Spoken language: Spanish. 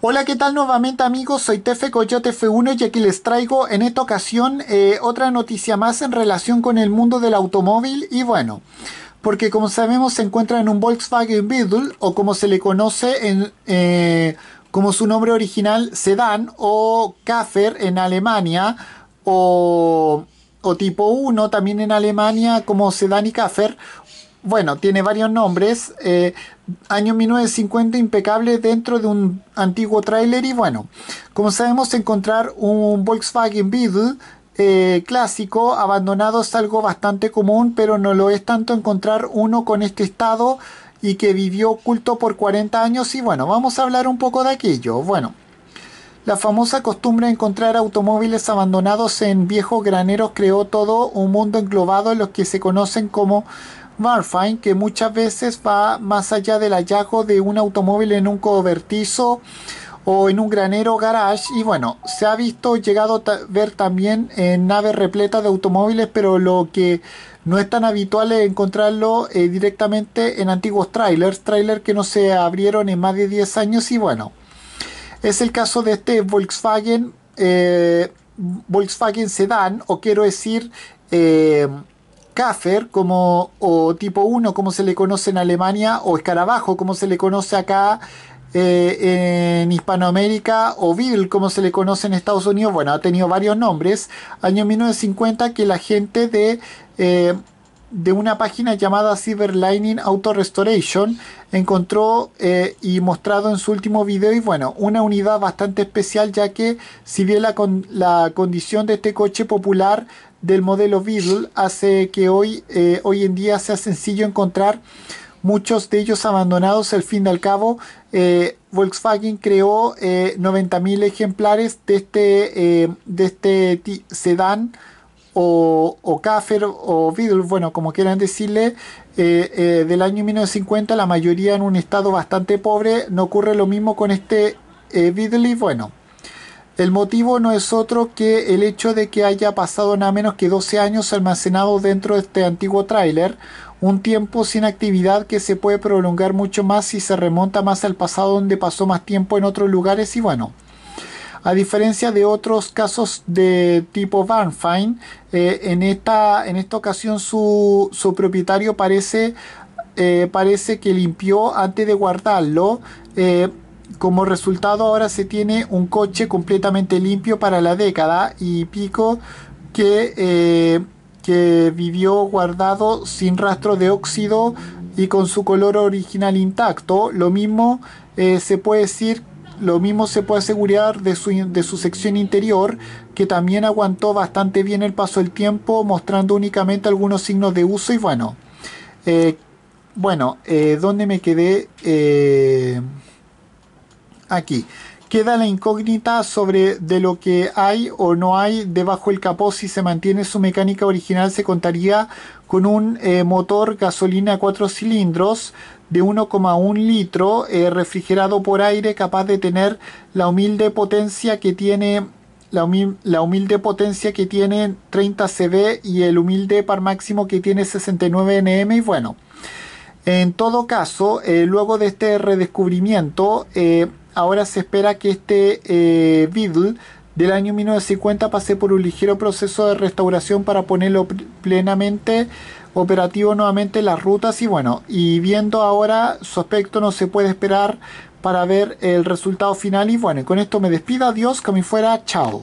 Hola, ¿qué tal nuevamente amigos? Soy Tefe Coyote F1 y aquí les traigo en esta ocasión eh, otra noticia más en relación con el mundo del automóvil y bueno, porque como sabemos se encuentra en un Volkswagen Beetle o como se le conoce en, eh, como su nombre original, Sedan o Kaffer en Alemania o o tipo 1 también en Alemania como Sedan y Kaffer bueno, tiene varios nombres. Eh, año 1950 impecable dentro de un antiguo tráiler y bueno, como sabemos encontrar un Volkswagen Beetle eh, clásico abandonado es algo bastante común, pero no lo es tanto encontrar uno con este estado y que vivió oculto por 40 años y bueno, vamos a hablar un poco de aquello. Bueno, la famosa costumbre de encontrar automóviles abandonados en viejos graneros creó todo un mundo englobado en los que se conocen como Marfine, que muchas veces va más allá del hallazgo de un automóvil en un cobertizo o en un granero garage y bueno, se ha visto llegado a ver también en naves repletas de automóviles, pero lo que no es tan habitual es encontrarlo eh, directamente en antiguos trailers, trailers que no se abrieron en más de 10 años y bueno, es el caso de este Volkswagen, eh, Volkswagen Sedan o quiero decir... Eh, Kaffer como, o tipo 1 como se le conoce en Alemania o escarabajo como se le conoce acá eh, en Hispanoamérica o Bill como se le conoce en Estados Unidos, bueno, ha tenido varios nombres, año 1950 que la gente de, eh, de una página llamada Cyberlining Auto Restoration encontró eh, y mostrado en su último video y bueno, una unidad bastante especial ya que si bien la, con, la condición de este coche popular del modelo Beetle hace que hoy, eh, hoy en día sea sencillo encontrar muchos de ellos abandonados al fin y al cabo eh, Volkswagen creó 90.000 ejemplares de este, de este sedán o, o o Biddle, bueno, como quieran decirle, eh, eh, del año 1950, la mayoría en un estado bastante pobre, no ocurre lo mismo con este eh, y bueno. El motivo no es otro que el hecho de que haya pasado nada menos que 12 años almacenado dentro de este antiguo tráiler, un tiempo sin actividad que se puede prolongar mucho más si se remonta más al pasado donde pasó más tiempo en otros lugares y bueno, a diferencia de otros casos de tipo Barnfine, eh, en, esta, en esta ocasión su, propietario parece, eh, parece que limpió antes de guardarlo. Eh, como resultado ahora se tiene un coche completamente limpio para la década y pico que, eh, que vivió guardado sin rastro de óxido y con su color original intacto. Lo mismo se puede decir lo mismo se puede asegurar de su, sección interior, que también aguantó bastante bien el paso del tiempo, mostrando únicamente algunos signos de uso y bueno. Eh, bueno, eh, ¿dónde me quedé? Eh, aquí. Queda la incógnita sobre de lo que hay o no hay debajo del capó. Si se mantiene su mecánica original, se contaría con un motor gasolina a cuatro cilindros de 1,1 litro eh, refrigerado por aire capaz de tener la humilde potencia que tiene la, humilde potencia que tiene 30 CV y el humilde par máximo que tiene 69 Nm y bueno en todo caso eh, luego de este redescubrimiento eh, ahora se espera que este Beetle del año 1950 pasé por un ligero proceso de restauración para ponerlo plenamente operativo nuevamente las rutas y bueno, y viendo ahora su aspecto no se puede esperar para ver el resultado final y bueno, con esto me despido, adiós, que me fuera, chao.